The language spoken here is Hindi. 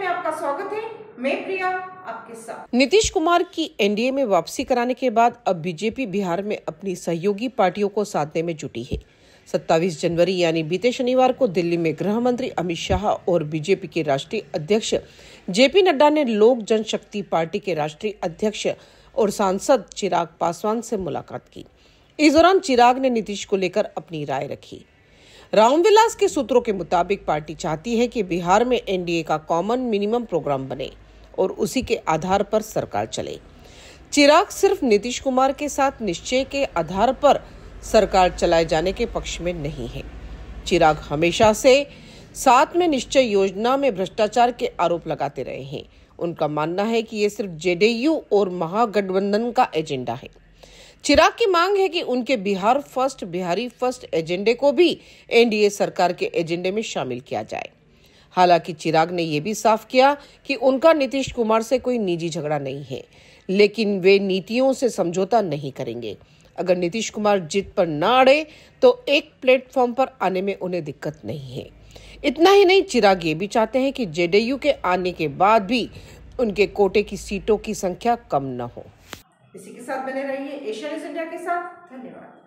में आपका स्वागत है मैं प्रिया आपके साथ नीतीश कुमार की एनडीए में वापसी कराने के बाद अब बीजेपी बिहार में अपनी सहयोगी पार्टियों को साधने में जुटी है सत्ताईस जनवरी यानी बीते शनिवार को दिल्ली में गृह मंत्री अमित शाह और बीजेपी के राष्ट्रीय अध्यक्ष जेपी नड्डा ने लोक जनशक्ति पार्टी के राष्ट्रीय अध्यक्ष और सांसद चिराग पासवान से मुलाकात की इस दौरान चिराग ने नीतीश को लेकर अपनी राय रखी रामविलास के सूत्रों के मुताबिक पार्टी चाहती है कि बिहार में एनडीए का कॉमन मिनिमम प्रोग्राम बने और उसी के आधार पर सरकार चले चिराग सिर्फ नीतीश कुमार के साथ निश्चय के आधार पर सरकार चलाए जाने के पक्ष में नहीं है चिराग हमेशा से साथ में निश्चय योजना में भ्रष्टाचार के आरोप लगाते रहे हैं उनका मानना है कि ये सिर्फ जेडीयू और महागठबंधन का एजेंडा है चिराग की मांग है कि उनके बिहार फर्स्ट बिहारी फर्स्ट एजेंडे को भी एनडीए सरकार के एजेंडे में शामिल किया जाए हालांकि चिराग ने यह भी साफ किया कि उनका नीतीश कुमार से कोई निजी झगड़ा नहीं है लेकिन वे नीतियों से समझौता नहीं करेंगे अगर नीतीश कुमार जीत पर न अड़े तो एक प्लेटफॉर्म पर आने में उन्हें दिक्कत नहीं है इतना ही नहीं चिराग ये भी चाहते हैं कि जेडीयू के आने के बाद भी उनके कोटे की सीटों की संख्या कम न हो इसी के साथ बने रहिए एशियन इंडिया के साथ धन्यवाद